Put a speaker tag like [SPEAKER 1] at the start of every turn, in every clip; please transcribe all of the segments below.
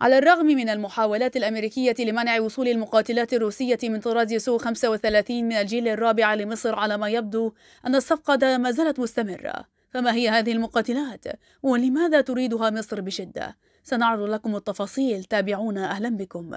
[SPEAKER 1] على الرغم من المحاولات الأمريكية لمنع وصول المقاتلات الروسية من طراز سو 35 من الجيل الرابع لمصر على ما يبدو أن الصفقة ما زالت مستمرة فما هي هذه المقاتلات؟ ولماذا تريدها مصر بشدة؟ سنعرض لكم التفاصيل تابعونا أهلا بكم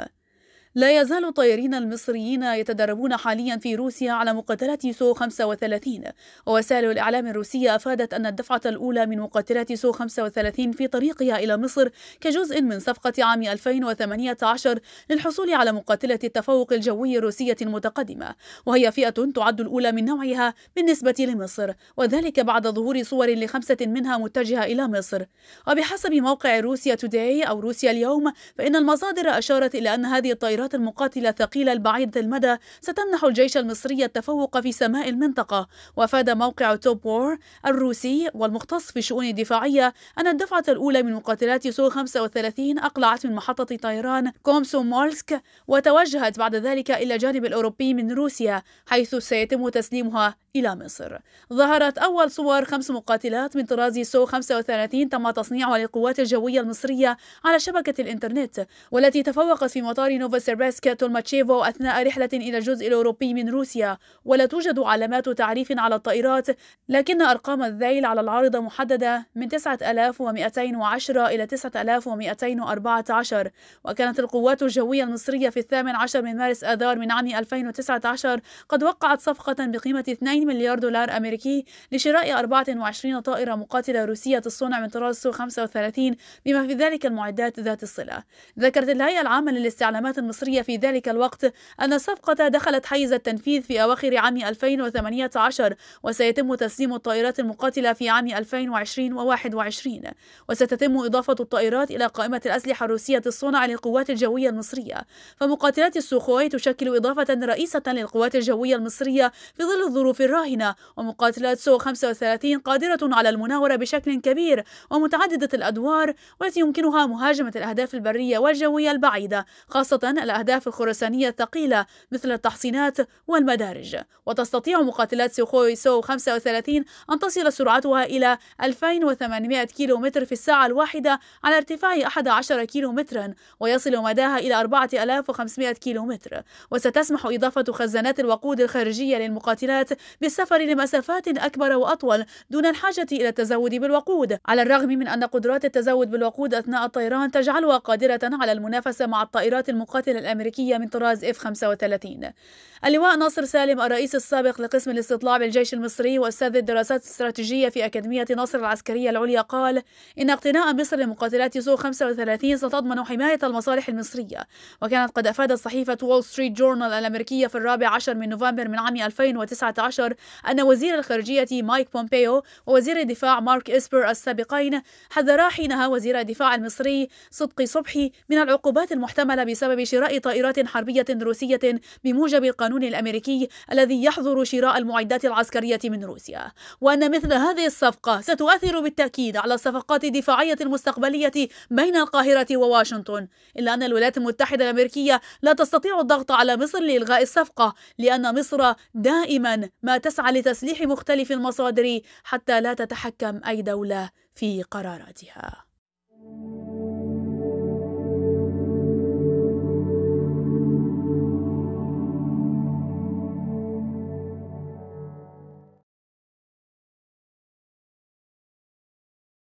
[SPEAKER 1] لا يزال الطيارين المصريين يتدربون حاليا في روسيا على مقاتلات سو 35 ووسائل الإعلام الروسية أفادت أن الدفعة الأولى من مقاتلات سو 35 في طريقها إلى مصر كجزء من صفقة عام 2018 للحصول على مقاتلة التفوق الجوي الروسية المتقدمة وهي فئة تعد الأولى من نوعها بالنسبة لمصر وذلك بعد ظهور صور لخمسة منها متجهة إلى مصر وبحسب موقع روسيا توداي أو روسيا اليوم فإن المصادر أشارت إلى أن هذه الطائرات الطائرات المقاتلة ثقيلة البعيدة المدى ستمنح الجيش المصري التفوق في سماء المنطقة وأفاد موقع توب وور الروسي والمختص في الشؤون الدفاعية أن الدفعة الأولى من مقاتلات سو 35 أقلعت من محطة طيران كومسومولسك وتوجهت بعد ذلك إلى الجانب الأوروبي من روسيا حيث سيتم تسليمها إلى مصر ظهرت أول صور خمس مقاتلات من طراز سو 35 تم تصنيعها للقوات الجوية المصرية على شبكة الإنترنت والتي تفوقت في مطار سيرباسكا تولماتشيفو أثناء رحلة إلى الجزء الأوروبي من روسيا ولا توجد علامات تعريف على الطائرات لكن أرقام الذيل على العارضة محددة من 9210 إلى 9214 وكانت القوات الجوية المصرية في الثامن عشر من مارس آذار من عام 2019 قد وقعت صفقة بقيمة 2 40 مليار دولار أمريكي لشراء 24 طائرة مقاتلة روسية الصنع من طراز سو 35 بما في ذلك المعدات ذات الصلة ذكرت الهيئة العامة للاستعلامات المصرية في ذلك الوقت أن الصفقة دخلت حيز التنفيذ في أواخر عام 2018 وسيتم تسليم الطائرات المقاتلة في عام 2020 و21 وستتم إضافة الطائرات إلى قائمة الأسلحة الروسية الصنع للقوات الجوية المصرية فمقاتلات السوخوي تشكل إضافة رئيسة للقوات الجوية المصرية في ظل الظروف الراهنة ومقاتلات سو 35 قادرة على المناورة بشكل كبير ومتعددة الأدوار والتي يمكنها مهاجمة الأهداف البرية والجوية البعيدة خاصة الأهداف الخرسانية الثقيلة مثل التحصينات والمدارج وتستطيع مقاتلات سوخوي سو 35 أن تصل سرعتها إلى 2800 كيلومتر في الساعة الواحدة على ارتفاع 11 كيلومترا ويصل مداها إلى 4500 كيلومتر وستسمح إضافة خزانات الوقود الخارجية للمقاتلات بالسفر لمسافات أكبر وأطول دون الحاجة إلى التزود بالوقود على الرغم من أن قدرات التزود بالوقود أثناء الطيران تجعلها قادرة على المنافسة مع الطائرات المقاتلة الأمريكية من طراز F-35 اللواء ناصر سالم الرئيس السابق لقسم الاستطلاع بالجيش المصري وأستاذ الدراسات الاستراتيجية في أكاديمية ناصر العسكرية العليا قال إن اقتناء مصر لمقاتلات سو 35 ستضمن حماية المصالح المصرية وكانت قد أفادت صحيفة وول ستريت جورنال الأمريكية في الرابع عشر من نوفمبر من عام 2019 أن وزير الخارجية مايك بومبيو ووزير الدفاع مارك إسبر السابقين حذرا حينها وزير الدفاع المصري صدقي صبحي من العقوبات المحتملة بسبب شراء طائرات حربية روسية بموجب القانون الأمريكي الذي يحظر شراء المعدات العسكرية من روسيا وأن مثل هذه الصفقة ستؤثر بالتأكيد على الصفقات الدفاعية المستقبلية بين القاهرة وواشنطن إلا أن الولايات المتحدة الأمريكية لا تستطيع الضغط على مصر لإلغاء الصفقة لأن مصر دائما ما تسعى لتسليح مختلف المصادر حتى لا تتحكم أي دولة في قراراتها